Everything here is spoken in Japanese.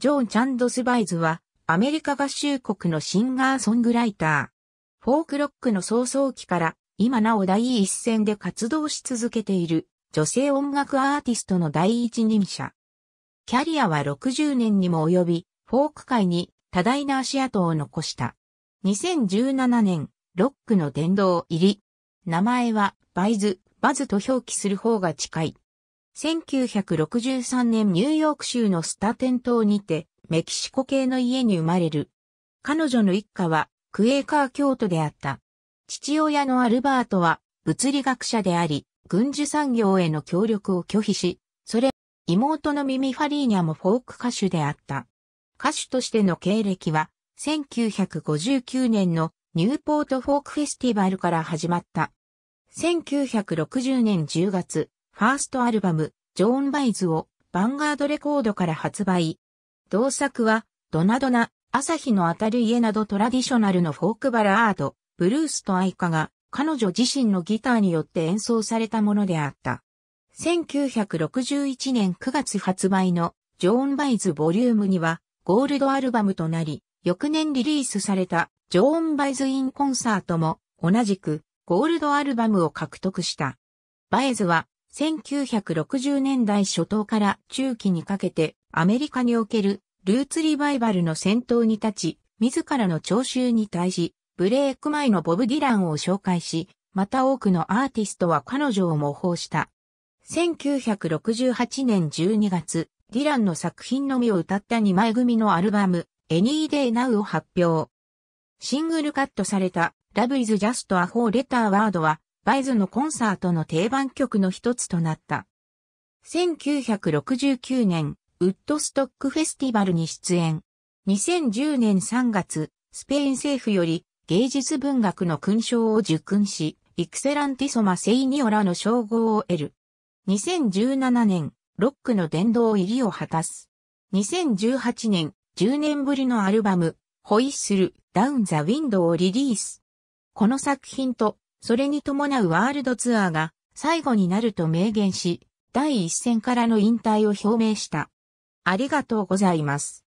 ジョン・チャンドスバイズは、アメリカ合衆国のシンガーソングライター。フォークロックの早々期から、今なお第一線で活動し続けている、女性音楽アーティストの第一人者。キャリアは60年にも及び、フォーク界に多大な足跡を残した。2017年、ロックの殿堂入り。名前は、バイズ、バズと表記する方が近い。1963年ニューヨーク州のスタテン島にて、メキシコ系の家に生まれる。彼女の一家は、クエーカー教徒であった。父親のアルバートは、物理学者であり、軍需産業への協力を拒否し、それ、妹のミミファリーニャもフォーク歌手であった。歌手としての経歴は、1959年のニューポートフォークフェスティバルから始まった。1960年10月、ファーストアルバム、ジョーン・バイズを、ヴァンガードレコードから発売。同作は、ドナドナ、朝日の当たる家などトラディショナルのフォークバラアード、ブルースとアイカが、彼女自身のギターによって演奏されたものであった。1961年9月発売のジョーン・バイズボリュームにはゴールドアルバムとなり、翌年リリースされたジョーン・バイズ・イン・コンサートも同じくゴールドアルバムを獲得した。バイズは1960年代初頭から中期にかけてアメリカにおけるルーツリバイバルの先頭に立ち、自らの聴衆に対し、ブレイク前のボブ・ディランを紹介し、また多くのアーティストは彼女を模倣した。1968年12月、ディランの作品のみを歌った2枚組のアルバム、Any Day Now を発表。シングルカットされた Love is Just a Four Letter Word はバイズのコンサートの定番曲の一つとなった。1969年、ウッドストックフェスティバルに出演。2010年3月、スペイン政府より芸術文学の勲章を受勲し、イクセランティソマ・セイニオラの称号を得る。2017年、ロックの殿堂入りを果たす。2018年、10年ぶりのアルバム、ホイッスル、ダウン・ザ・ウィンドウをリリース。この作品とそれに伴うワールドツアーが最後になると明言し、第一線からの引退を表明した。ありがとうございます。